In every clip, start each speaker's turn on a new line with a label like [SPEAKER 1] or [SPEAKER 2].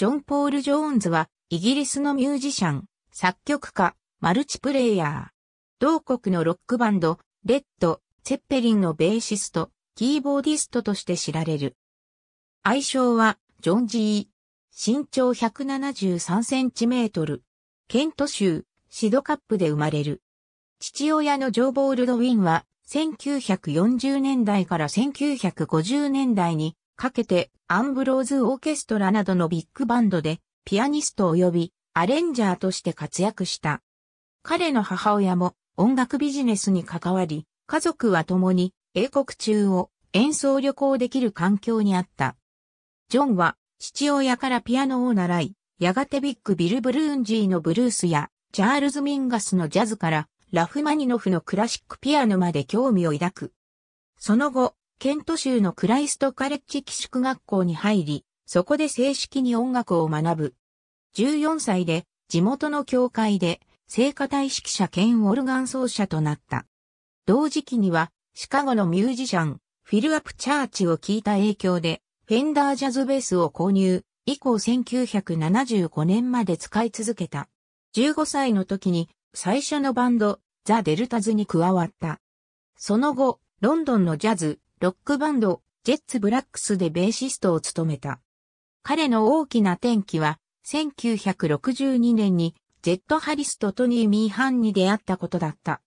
[SPEAKER 1] ジョン・ポール・ジョーンズは、イギリスのミュージシャン、作曲家、マルチプレイヤー。同国のロックバンド、レッド、ツェッペリンのベーシスト、キーボーディストとして知られる。愛称は、ジョン・ジー。身長173センチメートル。ケント州、シドカップで生まれる。父親のジョー・ボールドウィンは、1940年代から1950年代にかけてアンブローズ・オーケストラなどのビッグバンドで、ピアニスト及びアレンジャーとして活躍した。彼の母親も音楽ビジネスに関わり、家族は共に英国中を演奏旅行できる環境にあった。ジョンは父親からピアノを習い、やがてビッグビル・ブルーンジーのブルースや、チャールズ・ミンガスのジャズから、ラフマニノフのクラシックピアノまで興味を抱く。その後、ケント州のクライストカレッジ寄宿学校に入り、そこで正式に音楽を学ぶ。14歳で地元の教会で聖歌隊指揮者兼オルガン奏者となった。同時期にはシカゴのミュージシャン、フィル・アップ・チャーチを聞いた影響で、フェンダージャズベースを購入、以降1975年まで使い続けた。15歳の時に最初のバンド、ザ・デルタズに加わった。その後、ロンドンのジャズ、ロックバンド、ジェッツ・ブラックスでベーシストを務めた。彼の大きな転機は、1962年に、ジェット・ハリスとトニー・ミーハンに出会ったことだった。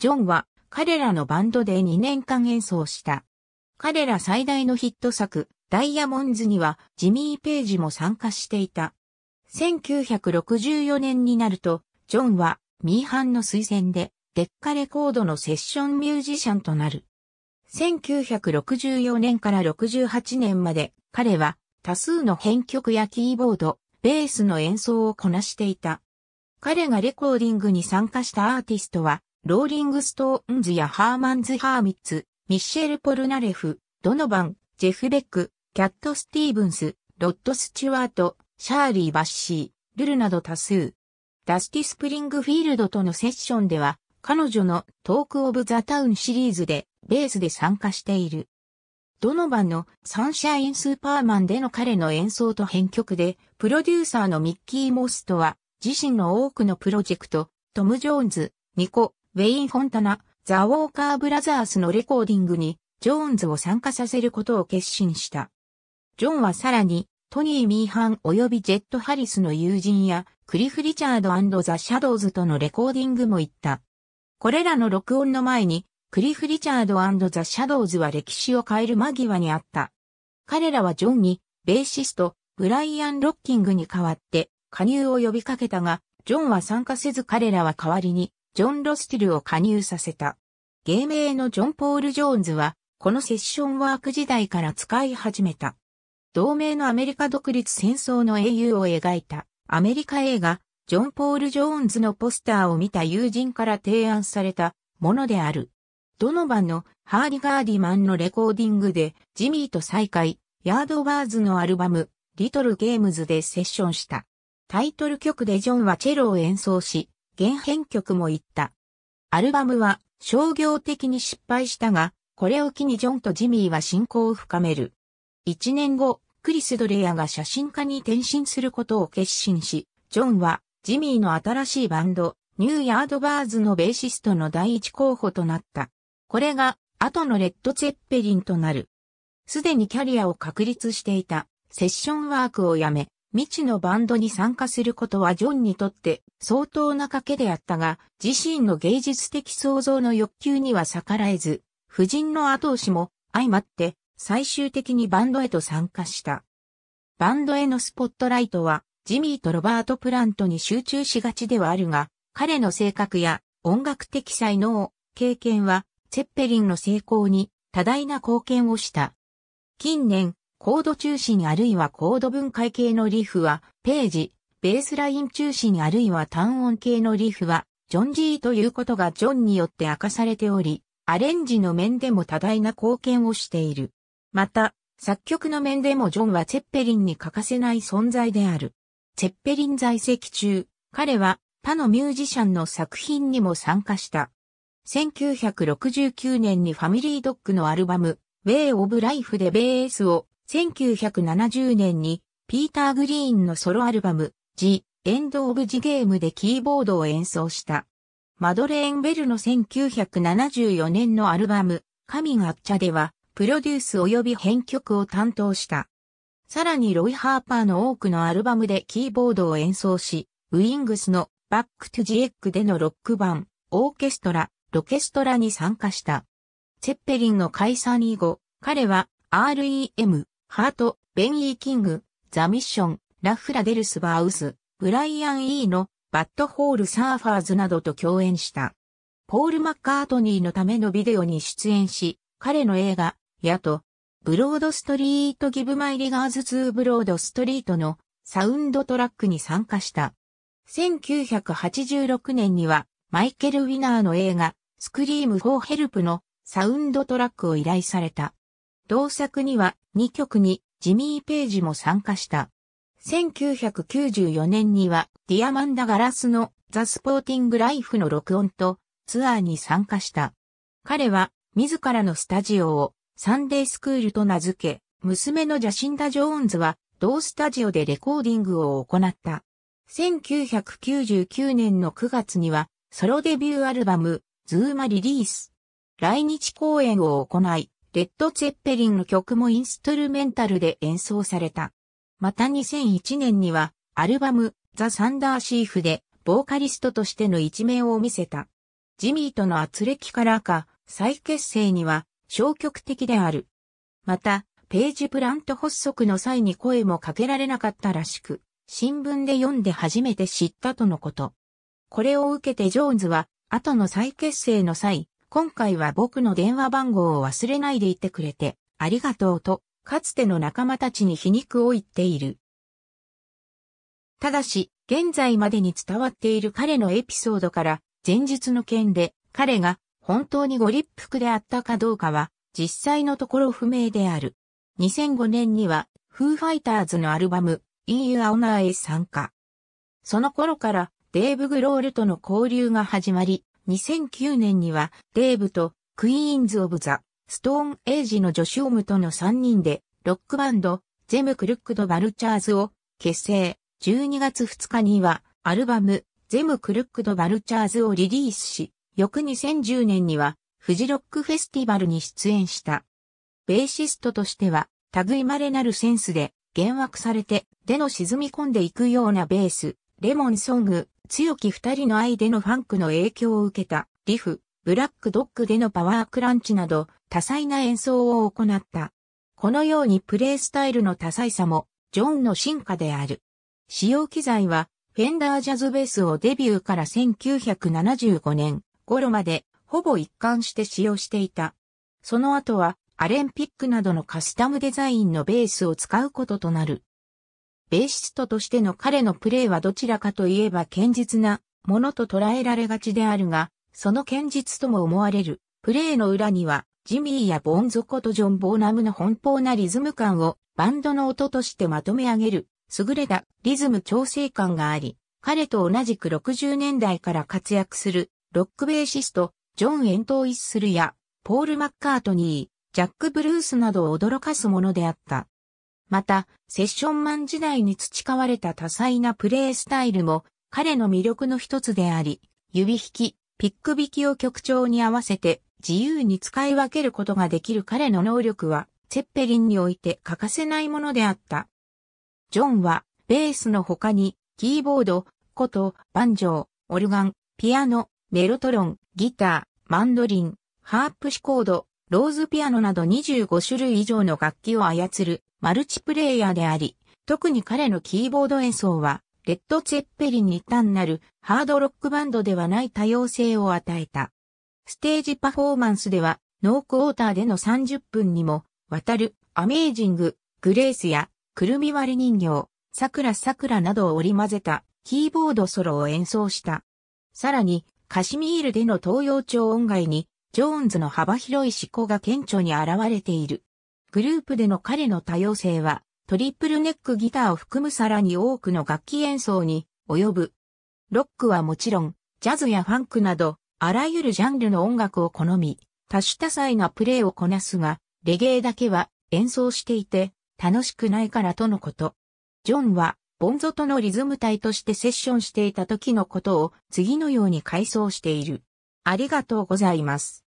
[SPEAKER 1] ジョンは、彼らのバンドで2年間演奏した。彼ら最大のヒット作、ダイヤモンズには、ジミー・ページも参加していた。1964年になると、ジョンは、ミーハンの推薦で、デッカレコードのセッションミュージシャンとなる。1964年から68年まで彼は多数の編曲やキーボード、ベースの演奏をこなしていた。彼がレコーディングに参加したアーティストは、ローリング・ストーンズやハーマンズ・ハーミッツ、ミッシェル・ポルナレフ、ドノバン、ジェフ・ベック、キャット・スティーブンス、ロッド・スチュワート、シャーリー・バッシー、ルルなど多数。ダスティ・スプリングフィールドとのセッションでは、彼女のトーク・オブ・ザ・タウンシリーズでベースで参加している。ドノバンのサンシャインスーパーマンでの彼の演奏と編曲で、プロデューサーのミッキー・モストは、自身の多くのプロジェクト、トム・ジョーンズ、ニコ、ウェイン・フォンタナ、ザ・ウォーカー・ブラザースのレコーディングに、ジョーンズを参加させることを決心した。ジョンはさらに、トニー・ミーハン及びジェット・ハリスの友人や、クリフ・リチャードザ・シャドウズとのレコーディングも行った。これらの録音の前に、クリフ・リチャードザ・シャドウズは歴史を変える間際にあった。彼らはジョンに、ベーシスト、ブライアン・ロッキングに代わって、加入を呼びかけたが、ジョンは参加せず彼らは代わりに、ジョン・ロスティルを加入させた。芸名のジョン・ポール・ジョーンズは、このセッションワーク時代から使い始めた。同盟のアメリカ独立戦争の英雄を描いた、アメリカ映画、ジョン・ポール・ジョーンズのポスターを見た友人から提案されたものである。ドノバンのハーリガーディマンのレコーディングでジミーと再会、ヤードバーズのアルバム、リトルゲームズでセッションした。タイトル曲でジョンはチェロを演奏し、原編曲も言った。アルバムは商業的に失敗したが、これを機にジョンとジミーは親交を深める。一年後、クリス・ドレアが写真家に転身することを決心し、ジョンはジミーの新しいバンド、ニューヤードバーズのベーシストの第一候補となった。これが後のレッド・ツェッペリンとなる。すでにキャリアを確立していたセッションワークをやめ、未知のバンドに参加することはジョンにとって相当な賭けであったが、自身の芸術的創造の欲求には逆らえず、夫人の後押しも相まって最終的にバンドへと参加した。バンドへのスポットライトはジミーとロバート・プラントに集中しがちではあるが、彼の性格や音楽的才能、経験はツェッペリンの成功に多大な貢献をした。近年、コード中心あるいはコード分解系のリフは、ページ、ベースライン中心あるいは単音系のリフは、ジョン・ジーということがジョンによって明かされており、アレンジの面でも多大な貢献をしている。また、作曲の面でもジョンはツェッペリンに欠かせない存在である。ツェッペリン在籍中、彼は他のミュージシャンの作品にも参加した。1969年にファミリードッグのアルバム、Way of Life でベースを、1970年に、ピーター・グリーンのソロアルバム、ジ・エンド・オブ・ジ・ゲームでキーボードを演奏した。マドレーン・ベルの1974年のアルバム、神がっちゃでは、プロデュース及び編曲を担当した。さらにロイ・ハーパーの多くのアルバムでキーボードを演奏し、ウィングスのバック・トゥ・ジ・エッグでのロック版、オーケストラ、ロケストラに参加した。チェッペリンの解散以後、彼は REM、ハート、ベン・イー・キング、ザ・ミッション、ラフ・ラデルス・バウス、ブライアン・イーのバッドホール・サーファーズなどと共演した。ポール・マッカートニーのためのビデオに出演し、彼の映画、やと、ブロードストリート・ギブ・マイ・リガーズ・ツー・ブロード・ストリートのサウンドトラックに参加した。1986年には、マイケル・ウィナーの映画、スクリーム・フォー・ヘルプのサウンドトラックを依頼された。同作には2曲にジミー・ペイジも参加した。1994年にはディアマンダ・ガラスのザ・スポーティング・ライフの録音とツアーに参加した。彼は自らのスタジオをサンデースクールと名付け、娘のジャシンダ・ジョーンズは同スタジオでレコーディングを行った。1999年の9月にはソロデビューアルバムズーマリリース。来日公演を行い、レッド・ツェッペリンの曲もインストゥルメンタルで演奏された。また2001年には、アルバム、ザ・サンダー・シーフで、ボーカリストとしての一面を見せた。ジミーとの圧力からか、再結成には、消極的である。また、ページプラント発足の際に声もかけられなかったらしく、新聞で読んで初めて知ったとのこと。これを受けてジョーンズは後の再結成の際、今回は僕の電話番号を忘れないでいてくれて、ありがとうと、かつての仲間たちに皮肉を言っている。ただし、現在までに伝わっている彼のエピソードから、前日の件で、彼が本当にご立腹であったかどうかは、実際のところ不明である。2005年には、フーファイターズのアルバム、In Your へ参加。その頃から、デーブ・グロールとの交流が始まり、2009年にはデーブとクイーンズ・オブ・ザ・ストーン・エイジのジョシュオムとの3人でロックバンドゼム・クルックド・バルチャーズを結成。12月2日にはアルバムゼム・クルックド・バルチャーズをリリースし、翌2010年にはフジロックフェスティバルに出演した。ベーシストとしては類まれなるセンスで幻惑されて、での沈み込んでいくようなベース、レモンソング、強き二人の愛でのファンクの影響を受けた、リフ、ブラックドッグでのパワークランチなど、多彩な演奏を行った。このようにプレイスタイルの多彩さも、ジョンの進化である。使用機材は、フェンダージャズベースをデビューから1975年頃まで、ほぼ一貫して使用していた。その後は、アレンピックなどのカスタムデザインのベースを使うこととなる。ベーシストとしての彼のプレーはどちらかといえば堅実なものと捉えられがちであるが、その堅実とも思われるプレーの裏には、ジミーやボンゾコとジョン・ボーナムの奔放なリズム感をバンドの音としてまとめ上げる優れたリズム調整感があり、彼と同じく60年代から活躍するロックベーシスト、ジョン・エントイッスルやポール・マッカートニー、ジャック・ブルースなどを驚かすものであった。また、セッションマン時代に培われた多彩なプレースタイルも彼の魅力の一つであり、指引き、ピック引きを曲調に合わせて自由に使い分けることができる彼の能力は、セェッペリンにおいて欠かせないものであった。ジョンは、ベースの他に、キーボード、こと、バンジョー、オルガン、ピアノ、メロトロン、ギター、マンドリン、ハープシコード、ローズピアノなど25種類以上の楽器を操るマルチプレイヤーであり、特に彼のキーボード演奏は、レッド・ツェッペリンに単なるハードロックバンドではない多様性を与えた。ステージパフォーマンスでは、ノークォーターでの30分にも、渡る、アメージング、グレースや、くるみ割り人形、桜桜などを織り交ぜた、キーボードソロを演奏した。さらに、カシミールでの東洋町音外に、ジョーンズの幅広い思考が顕著に現れている。グループでの彼の多様性は、トリプルネックギターを含むさらに多くの楽器演奏に及ぶ。ロックはもちろん、ジャズやファンクなど、あらゆるジャンルの音楽を好み、多種多彩なプレイをこなすが、レゲエだけは演奏していて、楽しくないからとのこと。ジョンは、ボンゾとのリズム隊としてセッションしていた時のことを次のように回想している。ありがとうございます。